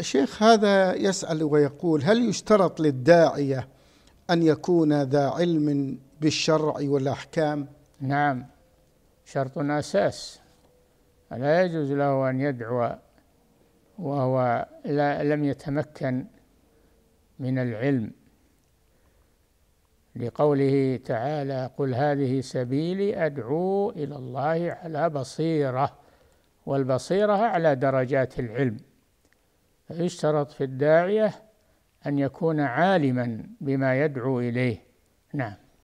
شيخ هذا يسأل ويقول هل يشترط للداعية أن يكون ذا علم بالشرع والأحكام نعم شرط أساس لا يجوز له أن يدعو وهو لا لم يتمكن من العلم لقوله تعالى قل هذه سبيلي أدعو إلى الله على بصيرة والبصيرة أعلى درجات العلم فيشترط في الداعية أن يكون عالما بما يدعو إليه نعم